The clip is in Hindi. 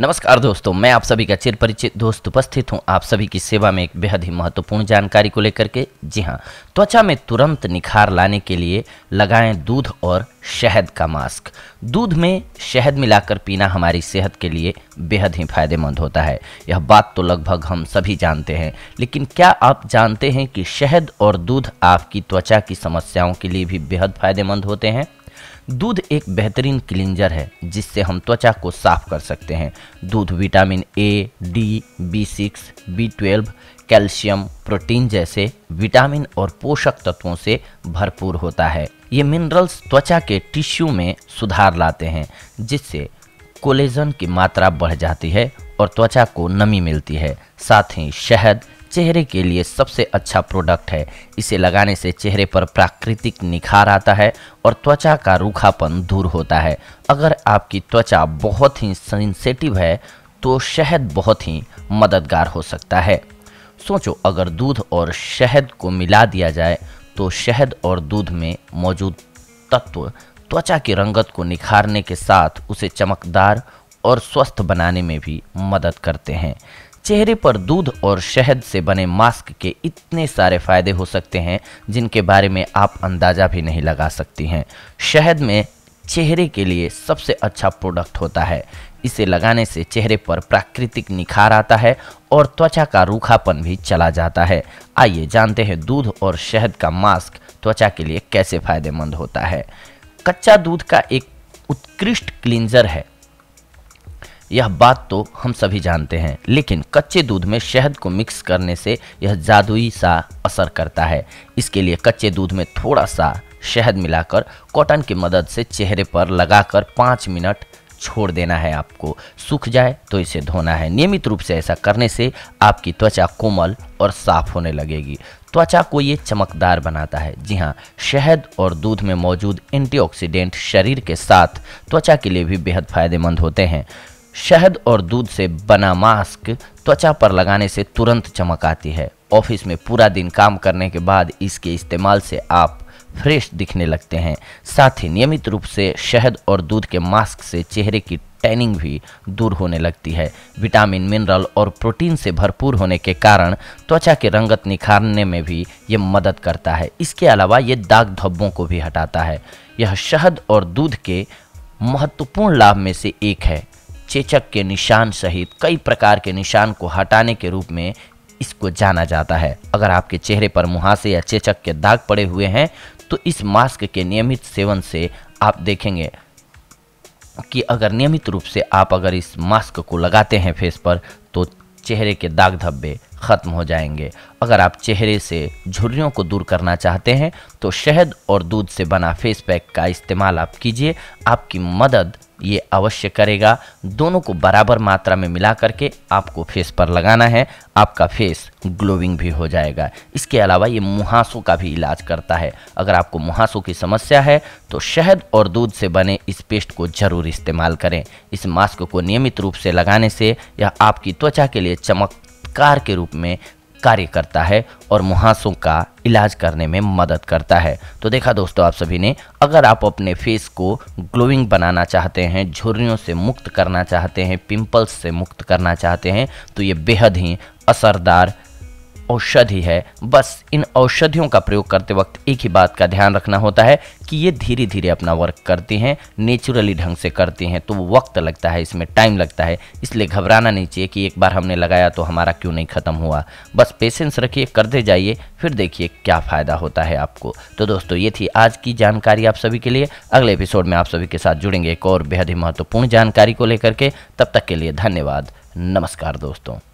नमस्कार दोस्तों मैं आप सभी का चिर परिचित दोस्त उपस्थित हूं आप सभी की सेवा में एक बेहद ही महत्वपूर्ण जानकारी को लेकर के जी हां त्वचा में तुरंत निखार लाने के लिए लगाएं दूध और शहद का मास्क दूध में शहद मिलाकर पीना हमारी सेहत के लिए बेहद ही फायदेमंद होता है यह बात तो लगभग हम सभी जानते हैं लेकिन क्या आप जानते हैं कि शहद और दूध आपकी त्वचा की समस्याओं के लिए भी बेहद फायदेमंद होते हैं दूध एक बेहतरीन क्लिंजर है जिससे हम त्वचा को साफ कर सकते हैं दूध vitamin A D B six B twelve calcium protein जैसे विटामिन और पोषक तत्वों से भरपूर होता है ये मिनरल्स त्वचा के टिश्यू में सुधार लाते हैं जिससे कोलेजन की मात्रा बढ़ जाती है और त्वचा को नमी मिलती है साथ ही शहद चेहरे के लिए सबसे अच्छा प्रोडक्ट है इसे लगाने से चेहरे पर प्राकृतिक निखार आता है और त्वचा का रूखापन दूर होता है अगर आपकी त्वचा बहुत ही सेंसेटिव है तो शहद बहुत ही मददगार हो सकता है सोचो अगर दूध और शहद को मिला दिया जाए तो शहद और दूध में मौजूद तत्व त्वचा की रंगत को निखारने के साथ उसे चमकदार और स्वस्थ बनाने में भी मदद करते हैं चेहरे पर दूध और शहद से बने मास्क के इतने सारे फायदे हो सकते हैं जिनके बारे में आप अंदाज़ा भी नहीं लगा सकती हैं शहद में चेहरे के लिए सबसे अच्छा प्रोडक्ट होता है इसे लगाने से चेहरे पर प्राकृतिक निखार आता है और त्वचा का रूखापन भी चला जाता है आइए जानते हैं दूध और शहद का मास्क त्वचा के लिए कैसे फायदेमंद होता है कच्चा दूध का एक उत्कृष्ट क्लींज़र है यह बात तो हम सभी जानते हैं लेकिन कच्चे दूध में शहद को मिक्स करने से यह जादुई सा असर करता है इसके लिए कच्चे दूध में थोड़ा सा शहद मिलाकर कॉटन की मदद से चेहरे पर लगाकर पाँच मिनट छोड़ देना है आपको सूख जाए तो इसे धोना है नियमित रूप से ऐसा करने से आपकी त्वचा कोमल और साफ होने लगेगी त्वचा को ये चमकदार बनाता है जी हाँ शहद और दूध में मौजूद एंटीऑक्सीडेंट शरीर के साथ त्वचा के लिए भी बेहद फायदेमंद होते हैं शहद और दूध से बना मास्क त्वचा पर लगाने से तुरंत चमक आती है ऑफिस में पूरा दिन काम करने के बाद इसके इस्तेमाल से आप फ्रेश दिखने लगते हैं साथ ही नियमित रूप से शहद और दूध के मास्क से चेहरे की टैनिंग भी दूर होने लगती है विटामिन मिनरल और प्रोटीन से भरपूर होने के कारण त्वचा के रंगत निखारने में भी ये मदद करता है इसके अलावा ये दाग धब्बों को भी हटाता है यह शहद और दूध के महत्वपूर्ण लाभ में से एक है चेचक के निशान सहित कई प्रकार के निशान को हटाने के रूप में इसको जाना जाता है अगर आपके चेहरे पर मुहासे या चेचक के दाग पड़े हुए हैं तो इस मास्क के नियमित सेवन से आप देखेंगे कि अगर नियमित रूप से आप अगर इस मास्क को लगाते हैं फेस पर तो चेहरे के दाग धब्बे ख़त्म हो जाएंगे अगर आप चेहरे से झुर्रियों को दूर करना चाहते हैं तो शहद और दूध से बना फेस पैक का इस्तेमाल आप कीजिए आपकी मदद ये अवश्य करेगा दोनों को बराबर मात्रा में मिला करके आपको फेस पर लगाना है आपका फेस ग्लोविंग भी हो जाएगा इसके अलावा ये मुहासों का भी इलाज करता है अगर आपको मुहासों की समस्या है तो शहद और दूध से बने इस पेस्ट को ज़रूर इस्तेमाल करें इस मास्क को नियमित रूप से लगाने से यह आपकी त्वचा के लिए चमक कार के रूप में कार्य करता है और मुहासों का इलाज करने में मदद करता है तो देखा दोस्तों आप सभी ने अगर आप अपने फेस को ग्लोइंग बनाना चाहते हैं झुर्रियों से मुक्त करना चाहते हैं पिंपल्स से मुक्त करना चाहते हैं तो ये बेहद ही असरदार औषधि है बस इन औषधियों का प्रयोग करते वक्त एक ही बात का ध्यान रखना होता है कि ये धीरे धीरे अपना वर्क करते हैं नेचुरली ढंग से करते हैं तो वक्त लगता है इसमें टाइम लगता है इसलिए घबराना नहीं चाहिए कि एक बार हमने लगाया तो हमारा क्यों नहीं ख़त्म हुआ बस पेशेंस रखिए करते जाइए फिर देखिए क्या फ़ायदा होता है आपको तो दोस्तों ये थी आज की जानकारी आप सभी के लिए अगले एपिसोड में आप सभी के साथ जुड़ेंगे एक और बेहद ही महत्वपूर्ण जानकारी को लेकर के तब तक के लिए धन्यवाद नमस्कार दोस्तों